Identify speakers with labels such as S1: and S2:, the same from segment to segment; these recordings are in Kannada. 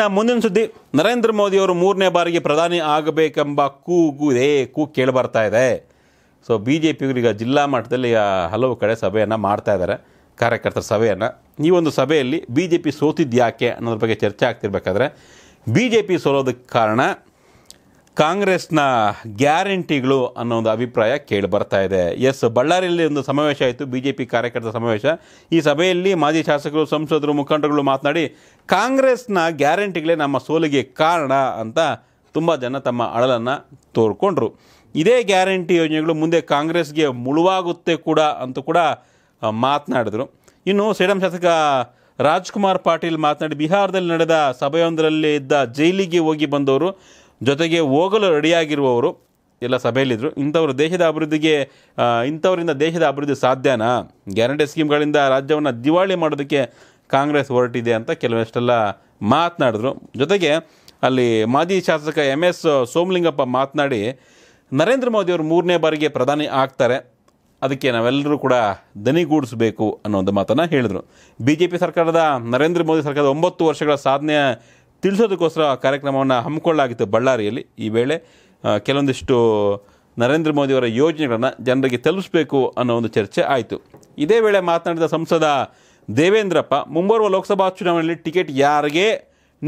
S1: ನಾ ಮುಂದಿನ ಸುದ್ದಿ ನರೇಂದ್ರ ಮೋದಿಯವರು ಮೂರನೇ ಬಾರಿಗೆ ಪ್ರಧಾನಿ ಆಗಬೇಕೆಂಬ ಇದೇ ಕೂ ಕೇಳಿಬರ್ತಾ ಇದೆ ಸೊ ಬಿ ಜೆ ಪಿಯವರೀಗ ಜಿಲ್ಲಾ ಮಟ್ಟದಲ್ಲಿ ಹಲವು ಕಡೆ ಸಭೆಯನ್ನು ಮಾಡ್ತಾ ಇದ್ದಾರೆ ಕಾರ್ಯಕರ್ತರ ಸಭೆಯನ್ನು ಈ ಒಂದು ಸಭೆಯಲ್ಲಿ ಬಿ ಜೆ ಪಿ ಸೋತಿದ್ದು ಯಾಕೆ ಅನ್ನೋದ್ರ ಬಗ್ಗೆ ಚರ್ಚೆ ಆಗ್ತಿರ್ಬೇಕಾದ್ರೆ ಬಿ ಜೆ ಪಿ ಸೋಲೋದಕ್ಕೆ ಕಾರಣ ಕಾಂಗ್ರೆಸ್ನ ಗ್ಯಾರಂಟಿಗಳು ಅನ್ನೋ ಒಂದು ಅಭಿಪ್ರಾಯ ಕೇಳಿ ಬರ್ತಾ ಇದೆ ಎಸ್ ಬಳ್ಳಾರಿಯಲ್ಲಿ ಒಂದು ಸಮಾವೇಶ ಆಯಿತು ಬಿ ಜೆ ಪಿ ಕಾರ್ಯಕರ್ತರ ಸಮಾವೇಶ ಈ ಸಭೆಯಲ್ಲಿ ಮಾಜಿ ಶಾಸಕರು ಸಂಸದರು ಮುಖಂಡರುಗಳು ಮಾತನಾಡಿ ಕಾಂಗ್ರೆಸ್ನ ಗ್ಯಾರಂಟಿಗಳೇ ನಮ್ಮ ಸೋಲಿಗೆ ಕಾರಣ ಅಂತ ತುಂಬ ಜನ ತಮ್ಮ ಅಳಲನ್ನು ತೋರ್ಕೊಂಡ್ರು ಇದೇ ಗ್ಯಾರಂಟಿ ಯೋಜನೆಗಳು ಮುಂದೆ ಕಾಂಗ್ರೆಸ್ಗೆ ಮುಳುವಾಗುತ್ತೆ ಕೂಡ ಅಂತ ಕೂಡ ಮಾತನಾಡಿದರು ಇನ್ನು ಸೇಡಂ ಶಾಸಕ ರಾಜ್ಕುಮಾರ್ ಪಾಟೀಲ್ ಮಾತನಾಡಿ ಬಿಹಾರದಲ್ಲಿ ನಡೆದ ಸಭೆಯೊಂದರಲ್ಲಿ ಇದ್ದ ಜೈಲಿಗೆ ಹೋಗಿ ಬಂದವರು ಜೊತೆಗೆ ಹೋಗಲು ರೆಡಿಯಾಗಿರುವವರು ಎಲ್ಲ ಸಭೆಯಲ್ಲಿದ್ದರು ಇಂಥವ್ರು ದೇಶದ ಅಭಿವೃದ್ಧಿಗೆ ಇಂಥವರಿಂದ ದೇಶದ ಅಭಿವೃದ್ಧಿ ಸಾಧ್ಯನಾ ಗ್ಯಾರಂಟಿ ಸ್ಕೀಮ್ಗಳಿಂದ ರಾಜ್ಯವನ್ನು ದಿವಾಳಿ ಮಾಡೋದಕ್ಕೆ ಕಾಂಗ್ರೆಸ್ ಹೊರಟಿದೆ ಅಂತ ಕೆಲವಷ್ಟೆಲ್ಲ ಮಾತನಾಡಿದ್ರು ಜೊತೆಗೆ ಅಲ್ಲಿ ಮಾಜಿ ಶಾಸಕ ಎಮ್ ಎಸ್ ಸೋಮಲಿಂಗಪ್ಪ ಮಾತನಾಡಿ ನರೇಂದ್ರ ಮೋದಿಯವರು ಮೂರನೇ ಬಾರಿಗೆ ಪ್ರಧಾನಿ ಆಗ್ತಾರೆ ಅದಕ್ಕೆ ನಾವೆಲ್ಲರೂ ಕೂಡ ದನಿಗೂಡಿಸಬೇಕು ಅನ್ನೋ ಒಂದು ಮಾತನ್ನು ಹೇಳಿದರು ಬಿ ಜೆ ಪಿ ಸರ್ಕಾರದ ನರೇಂದ್ರ ಮೋದಿ ಸರ್ಕಾರದ ಒಂಬತ್ತು ವರ್ಷಗಳ ಸಾಧನೆ ತಿಳಿಸೋದಕ್ಕೋಸ್ಕರ ಕಾರ್ಯಕ್ರಮವನ್ನು ಹಮ್ಮಿಕೊಳ್ಳಲಾಗಿತ್ತು ಬಳ್ಳಾರಿಯಲ್ಲಿ ಈ ವೇಳೆ ಕೆಲವೊಂದಿಷ್ಟು ನರೇಂದ್ರ ಮೋದಿಯವರ ಯೋಜನೆಗಳನ್ನು ಜನರಿಗೆ ತಲುಪಿಸಬೇಕು ಅನ್ನೋ ಒಂದು ಚರ್ಚೆ ಆಯಿತು ಇದೇ ವೇಳೆ ಮಾತನಾಡಿದ ಸಂಸದ ದೇವೇಂದ್ರಪ್ಪ ಮುಂಬರುವ ಲೋಕಸಭಾ ಚುನಾವಣೆಯಲ್ಲಿ ಟಿಕೆಟ್ ಯಾರಿಗೆ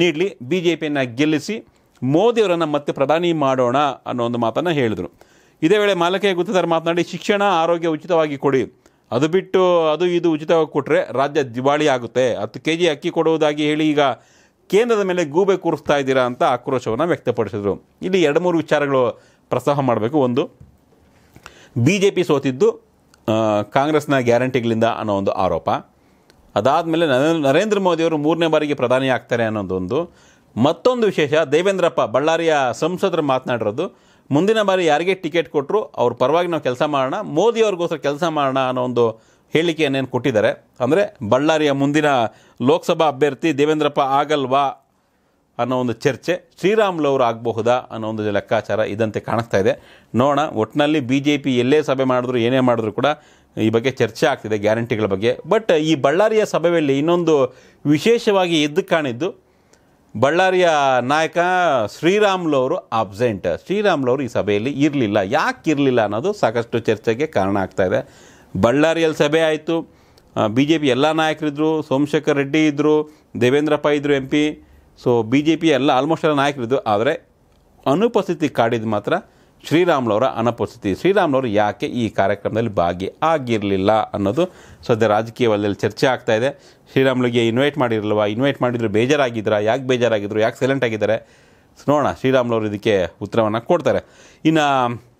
S1: ನೀಡಲಿ ಬಿ ಜೆ ಪಿಯನ್ನು ಗೆಲ್ಲಿಸಿ ಮೋದಿಯವರನ್ನು ಮತ್ತೆ ಪ್ರಧಾನಿ ಮಾಡೋಣ ಅನ್ನೋ ಒಂದು ಮಾತನ್ನು ಹೇಳಿದರು ಇದೇ ವೇಳೆ ಮಾಲಕೆ ಗೊತ್ತಾದರೆ ಮಾತನಾಡಿ ಶಿಕ್ಷಣ ಆರೋಗ್ಯ ಉಚಿತವಾಗಿ ಕೊಡಿ ಅದು ಬಿಟ್ಟು ಅದು ಇದು ಉಚಿತವಾಗಿ ಕೊಟ್ಟರೆ ರಾಜ್ಯ ದಿವಾಳಿ ಆಗುತ್ತೆ ಹತ್ತು ಕೆ ಜಿ ಅಕ್ಕಿ ಕೊಡುವುದಾಗಿ ಹೇಳಿ ಈಗ ಕೇಂದ್ರದ ಮೇಲೆ ಗೂಬೆ ಕೂರಿಸ್ತಾ ಇದ್ದೀರಾ ಅಂತ ಆಕ್ರೋಶವನ್ನು ವ್ಯಕ್ತಪಡಿಸಿದರು ಇಲ್ಲಿ ಎರಡು ಮೂರು ವಿಚಾರಗಳು ಪ್ರಸಾಹ ಮಾಡಬೇಕು ಒಂದು ಬಿ ಜೆ ಪಿ ಸೋತಿದ್ದು ಕಾಂಗ್ರೆಸ್ನ ಗ್ಯಾರಂಟಿಗಳಿಂದ ಅನ್ನೋ ಒಂದು ಆರೋಪ ಅದಾದಮೇಲೆ ನರೇಂದ್ರ ಮೋದಿಯವರು ಮೂರನೇ ಬಾರಿಗೆ ಪ್ರಧಾನಿ ಆಗ್ತಾರೆ ಅನ್ನೋದೊಂದು ಮತ್ತೊಂದು ವಿಶೇಷ ದೇವೇಂದ್ರಪ್ಪ ಬಳ್ಳಾರಿಯ ಸಂಸದರು ಮಾತನಾಡಿರೋದು ಮುಂದಿನ ಬಾರಿ ಯಾರಿಗೆ ಟಿಕೆಟ್ ಕೊಟ್ಟರು ಅವ್ರ ಪರವಾಗಿ ನಾವು ಕೆಲಸ ಮಾಡೋಣ ಮೋದಿಯವ್ರಿಗೋಸ್ಕರ ಕೆಲಸ ಮಾಡೋಣ ಅನ್ನೋ ಒಂದು ಹೇಳಿಕೆಯನ್ನೇನು ಕೊಟ್ಟಿದ್ದಾರೆ ಅಂದರೆ ಬಳ್ಳಾರಿಯ ಮುಂದಿನ ಲೋಕಸಭಾ ಅಭ್ಯರ್ಥಿ ದೇವೇಂದ್ರಪ್ಪ ಆಗಲ್ವಾ ಅನ್ನೋ ಒಂದು ಚರ್ಚೆ ಅವರು ಆಗಬಹುದಾ ಅನ್ನೋ ಒಂದು ಲೆಕ್ಕಾಚಾರ ಇದಂತೆ ಕಾಣಿಸ್ತಾ ಇದೆ ನೋಡೋಣ ಒಟ್ಟಿನಲ್ಲಿ ಬಿ ಜೆ ಪಿ ಎಲ್ಲೇ ಸಭೆ ಮಾಡಿದ್ರು ಏನೇ ಮಾಡಿದ್ರು ಕೂಡ ಈ ಬಗ್ಗೆ ಚರ್ಚೆ ಆಗ್ತಿದೆ ಗ್ಯಾರಂಟಿಗಳ ಬಗ್ಗೆ ಬಟ್ ಈ ಬಳ್ಳಾರಿಯ ಸಭೆಯಲ್ಲಿ ಇನ್ನೊಂದು ವಿಶೇಷವಾಗಿ ಎದ್ದು ಕಾಣಿದ್ದು ಬಳ್ಳಾರಿಯ ನಾಯಕ ಆಬ್ಸೆಂಟ್ ಅಬ್ಸೆಂಟ್ ಶ್ರೀರಾಮ್ಲವರು ಈ ಸಭೆಯಲ್ಲಿ ಇರಲಿಲ್ಲ ಯಾಕೆ ಇರಲಿಲ್ಲ ಅನ್ನೋದು ಸಾಕಷ್ಟು ಚರ್ಚೆಗೆ ಕಾರಣ ಆಗ್ತಾಯಿದೆ ಬಳ್ಳಾರಿಯಲ್ಲಿ ಸಭೆ ಆಯಿತು ಬಿ ಜೆ ಪಿ ಎಲ್ಲ ನಾಯಕರಿದ್ದರು ಸೋಮಶೇಖರ್ ರೆಡ್ಡಿ ಇದ್ದರು ದೇವೇಂದ್ರಪ್ಪ ಇದ್ದರು M P so B J P ಎಲ್ಲ ಆಲ್ಮೋಸ್ಟ್ ಎಲ್ಲ ನಾಯಕರಿದ್ದರು ಆದರೆ ಅನುಪಸ್ಥಿತಿ ಕಾಡಿದ ಮಾತ್ರ ಶ್ರೀರಾಮ್ಲವರ ಅನುಪಸ್ಥಿತಿ ಶ್ರೀರಾಮ್ಲವರು ಯಾಕೆ ಈ ಕಾರ್ಯಕ್ರಮದಲ್ಲಿ ಭಾಗಿ ಆಗಿರಲಿಲ್ಲ ಅನ್ನೋದು ಸದ್ಯ ರಾಜಕೀಯ ವಲಯದಲ್ಲಿ ಚರ್ಚೆ ಆಗ್ತಾ ಇದೆ ಇನ್ವೈಟ್ ಮಾಡಿರಲ್ವ ಇನ್ವೈಟ್ ಮಾಡಿದ್ರು ಬೇಜಾರಾಗಿದ್ರಾ ಯಾಕೆ ಬೇಜಾರಾಗಿದ್ದರು ಯಾಕೆ ಸೈಲೆಂಟ್ ಆಗಿದ್ದಾರೆ ನೋಡೋಣ ಶ್ರೀರಾಮ್ಲವರು ಇದಕ್ಕೆ ಉತ್ತರವನ್ನು ಕೊಡ್ತಾರೆ ಇನ್ನು